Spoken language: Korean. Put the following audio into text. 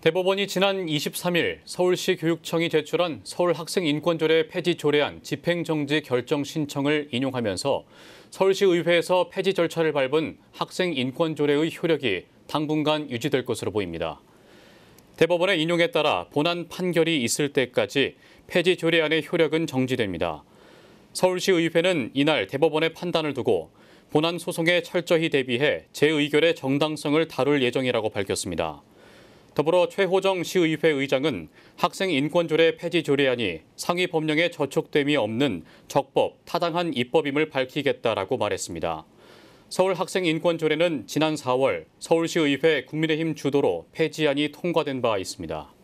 대법원이 지난 23일 서울시 교육청이 제출한 서울학생인권조례 폐지 조례안 집행정지 결정 신청을 인용하면서 서울시 의회에서 폐지 절차를 밟은 학생인권조례의 효력이 당분간 유지될 것으로 보입니다. 대법원의 인용에 따라 본안 판결이 있을 때까지 폐지 조례안의 효력은 정지됩니다. 서울시 의회는 이날 대법원의 판단을 두고 본안 소송에 철저히 대비해 재의결의 정당성을 다룰 예정이라고 밝혔습니다. 더불어 최호정 시의회 의장은 학생 인권조례 폐지 조례안이 상위 법령에 저촉됨이 없는 적법, 타당한 입법임을 밝히겠다라고 말했습니다. 서울 학생 인권조례는 지난 4월 서울시의회 국민의힘 주도로 폐지안이 통과된 바 있습니다.